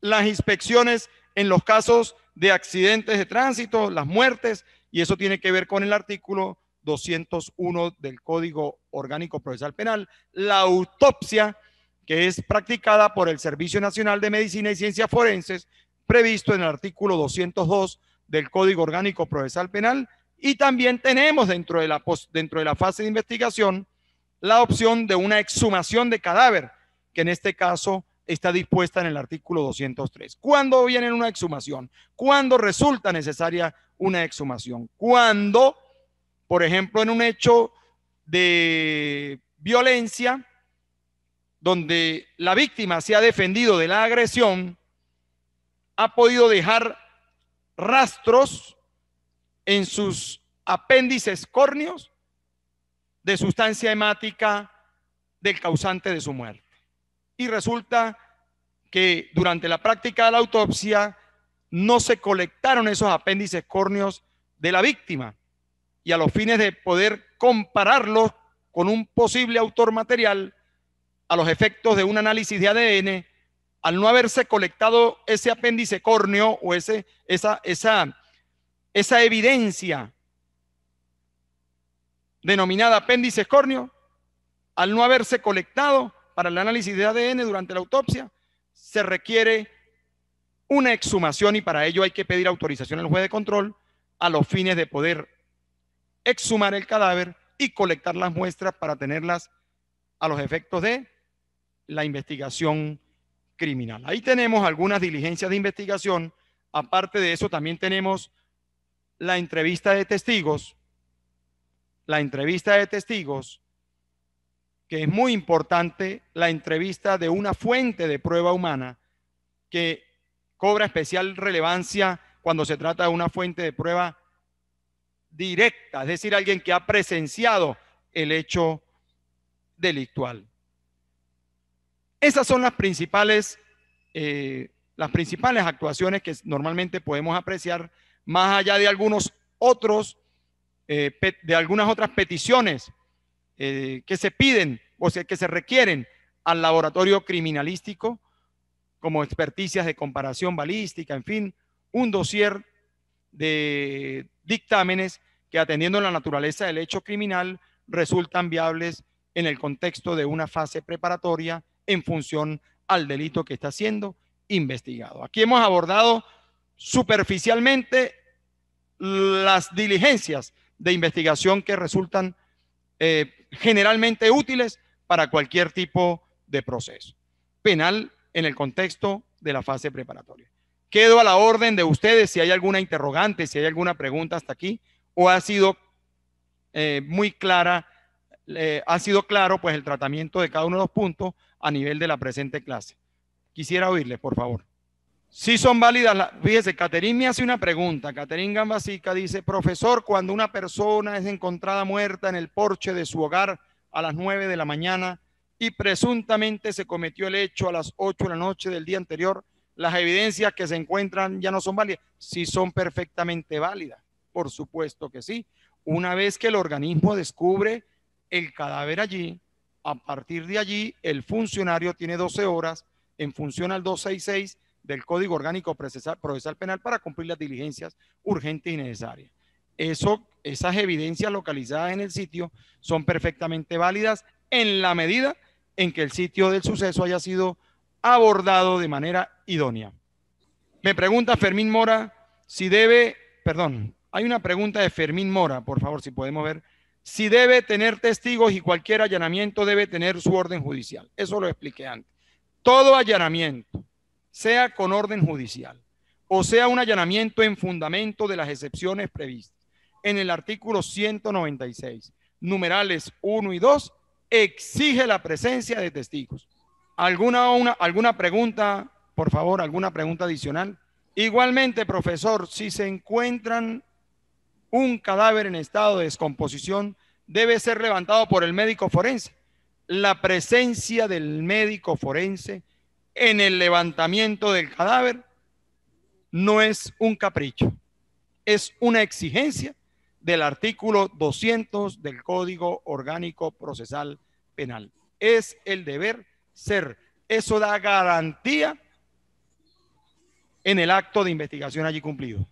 las inspecciones en los casos de accidentes de tránsito, las muertes, y eso tiene que ver con el artículo 201 del Código Orgánico Procesal Penal, la autopsia que es practicada por el Servicio Nacional de Medicina y Ciencias Forenses, previsto en el artículo 202 del Código Orgánico Procesal Penal, y también tenemos dentro de la, dentro de la fase de investigación la opción de una exhumación de cadáver, que en este caso está dispuesta en el artículo 203. ¿Cuándo viene una exhumación? ¿Cuándo resulta necesaria una exhumación? Cuando, por ejemplo, en un hecho de violencia donde la víctima se ha defendido de la agresión, ha podido dejar rastros en sus apéndices córneos de sustancia hemática del causante de su muerte. Y resulta que durante la práctica de la autopsia no se colectaron esos apéndices córneos de la víctima y a los fines de poder compararlos con un posible autor material a los efectos de un análisis de ADN, al no haberse colectado ese apéndice córneo o ese, esa, esa, esa evidencia denominada apéndice escornio, al no haberse colectado para el análisis de ADN durante la autopsia, se requiere una exhumación y para ello hay que pedir autorización al juez de control a los fines de poder exhumar el cadáver y colectar las muestras para tenerlas a los efectos de la investigación criminal. Ahí tenemos algunas diligencias de investigación. Aparte de eso, también tenemos la entrevista de testigos, la entrevista de testigos, que es muy importante la entrevista de una fuente de prueba humana, que cobra especial relevancia cuando se trata de una fuente de prueba directa, es decir, alguien que ha presenciado el hecho delictual. Esas son las principales, eh, las principales actuaciones que normalmente podemos apreciar, más allá de algunos otros eh, de algunas otras peticiones eh, que se piden o sea, que se requieren al laboratorio criminalístico, como experticias de comparación balística, en fin, un dossier de dictámenes que atendiendo la naturaleza del hecho criminal resultan viables en el contexto de una fase preparatoria en función al delito que está siendo investigado. Aquí hemos abordado superficialmente las diligencias de investigación que resultan eh, generalmente útiles para cualquier tipo de proceso penal en el contexto de la fase preparatoria. Quedo a la orden de ustedes si hay alguna interrogante, si hay alguna pregunta hasta aquí, o ha sido eh, muy clara, ha sido claro pues el tratamiento de cada uno de los puntos a nivel de la presente clase. Quisiera oírles, por favor. Sí son válidas. Fíjese, Caterín me hace una pregunta. Caterín Gambasica dice, profesor, cuando una persona es encontrada muerta en el porche de su hogar a las 9 de la mañana y presuntamente se cometió el hecho a las 8 de la noche del día anterior, las evidencias que se encuentran ya no son válidas. Sí son perfectamente válidas. Por supuesto que sí. Una vez que el organismo descubre el cadáver allí, a partir de allí el funcionario tiene 12 horas en función al 266 del Código Orgánico Procesal, Penal para cumplir las diligencias urgentes y necesarias. Eso, esas evidencias localizadas en el sitio son perfectamente válidas en la medida en que el sitio del suceso haya sido abordado de manera idónea. Me pregunta Fermín Mora si debe, perdón, hay una pregunta de Fermín Mora, por favor, si podemos ver, si debe tener testigos y cualquier allanamiento debe tener su orden judicial. Eso lo expliqué antes. Todo allanamiento sea con orden judicial o sea un allanamiento en fundamento de las excepciones previstas en el artículo 196, numerales 1 y 2, exige la presencia de testigos. ¿Alguna, alguna pregunta, por favor, alguna pregunta adicional? Igualmente, profesor, si se encuentran un cadáver en estado de descomposición, debe ser levantado por el médico forense. La presencia del médico forense en el levantamiento del cadáver no es un capricho, es una exigencia del artículo 200 del Código Orgánico Procesal Penal. Es el deber ser. Eso da garantía en el acto de investigación allí cumplido.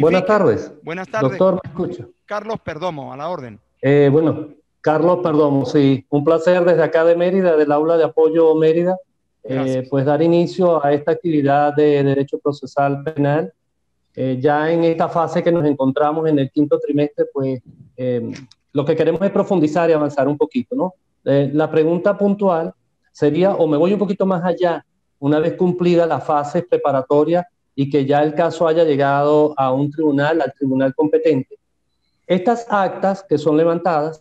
Buenas tardes. Buenas tardes. Doctor, me escucha. Carlos Perdomo, a la orden. Eh, bueno, Carlos Perdomo, sí. Un placer desde acá de Mérida, del aula de apoyo Mérida. Eh, pues dar inicio a esta actividad de derecho procesal penal. Eh, ya en esta fase que nos encontramos en el quinto trimestre, pues eh, lo que queremos es profundizar y avanzar un poquito, ¿no? la pregunta puntual sería, o me voy un poquito más allá, una vez cumplida la fase preparatoria y que ya el caso haya llegado a un tribunal, al tribunal competente, estas actas que son levantadas,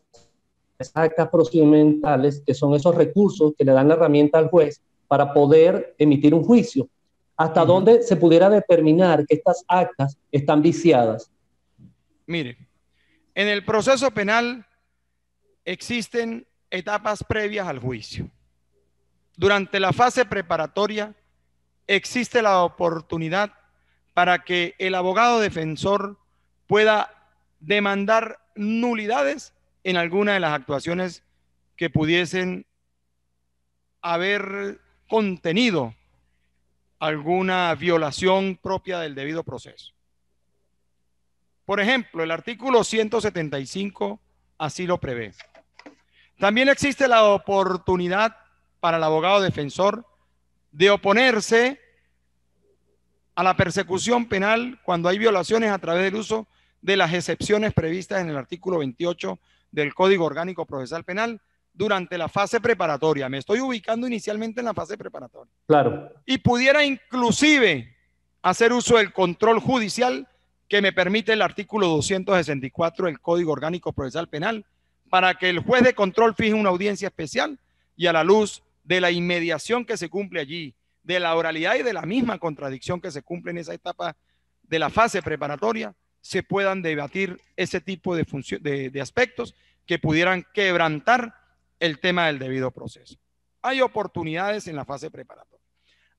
estas actas procedimentales, que son esos recursos que le dan la herramienta al juez para poder emitir un juicio, hasta dónde se pudiera determinar que estas actas están viciadas. Mire, en el proceso penal existen etapas previas al juicio. Durante la fase preparatoria existe la oportunidad para que el abogado defensor pueda demandar nulidades en alguna de las actuaciones que pudiesen haber contenido alguna violación propia del debido proceso. Por ejemplo, el artículo 175 así lo prevé. También existe la oportunidad para el abogado defensor de oponerse a la persecución penal cuando hay violaciones a través del uso de las excepciones previstas en el artículo 28 del Código Orgánico Procesal Penal durante la fase preparatoria. Me estoy ubicando inicialmente en la fase preparatoria. Claro. Y pudiera inclusive hacer uso del control judicial que me permite el artículo 264 del Código Orgánico Procesal Penal para que el juez de control fije una audiencia especial y a la luz de la inmediación que se cumple allí, de la oralidad y de la misma contradicción que se cumple en esa etapa de la fase preparatoria, se puedan debatir ese tipo de aspectos que pudieran quebrantar el tema del debido proceso. Hay oportunidades en la fase preparatoria.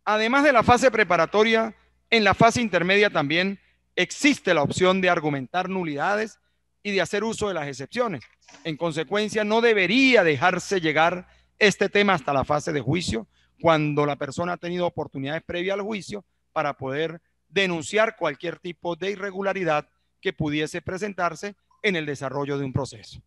Además de la fase preparatoria, en la fase intermedia también existe la opción de argumentar nulidades y de hacer uso de las excepciones. En consecuencia, no debería dejarse llegar este tema hasta la fase de juicio, cuando la persona ha tenido oportunidades previas al juicio para poder denunciar cualquier tipo de irregularidad que pudiese presentarse en el desarrollo de un proceso.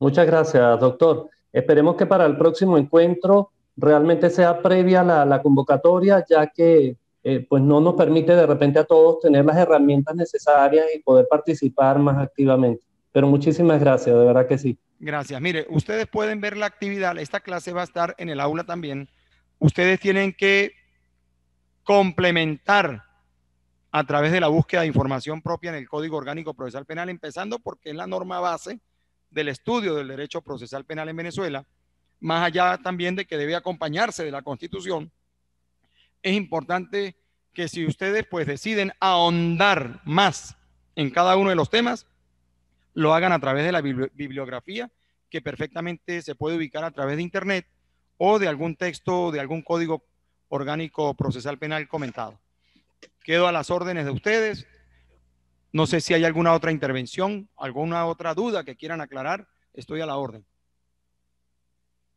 Muchas gracias, doctor. Esperemos que para el próximo encuentro realmente sea previa la, convocatoria, ya que eh, pues no nos permite de repente a todos tener las herramientas necesarias y poder participar más activamente. Pero muchísimas gracias, de verdad que sí. Gracias. Mire, ustedes pueden ver la actividad, esta clase va a estar en el aula también. Ustedes tienen que complementar a través de la búsqueda de información propia en el Código Orgánico Procesal Penal, empezando porque es la norma base del estudio del derecho procesal penal en Venezuela, más allá también de que debe acompañarse de la Constitución, es importante que si ustedes pues deciden ahondar más en cada uno de los temas, lo hagan a través de la bibliografía que perfectamente se puede ubicar a través de internet o de algún texto de algún código orgánico procesal penal comentado. Quedo a las órdenes de ustedes no sé si hay alguna otra intervención, alguna otra duda que quieran aclarar. Estoy a la orden.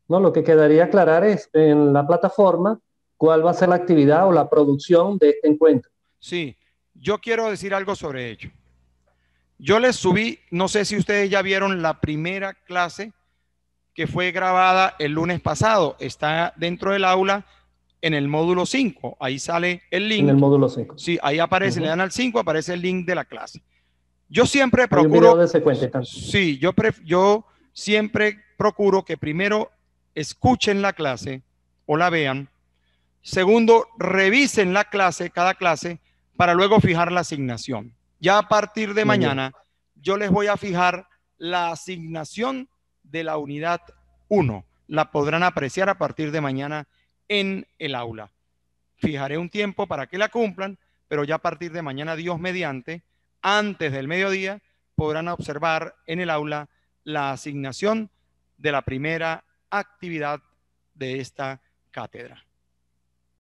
No, lo que quedaría aclarar es en la plataforma cuál va a ser la actividad o la producción de este encuentro. Sí, yo quiero decir algo sobre ello. Yo les subí, no sé si ustedes ya vieron la primera clase que fue grabada el lunes pasado. Está dentro del aula en el módulo 5. Ahí sale el link. En el módulo 5. Sí, ahí aparece, le dan al 5, aparece el link de la clase. Yo siempre procuro... de sí, yo, siempre procuro que primero escuchen la clase o la vean. Segundo, revisen la clase, cada clase, para luego fijar la asignación. Ya a partir de mañana, yo les voy a fijar la asignación de la unidad 1. La podrán apreciar a partir de mañana en el aula. Fijaré un tiempo para que la cumplan, pero ya a partir de mañana, Dios mediante, antes del mediodía, podrán observar en el aula la asignación de la primera actividad de esta cátedra.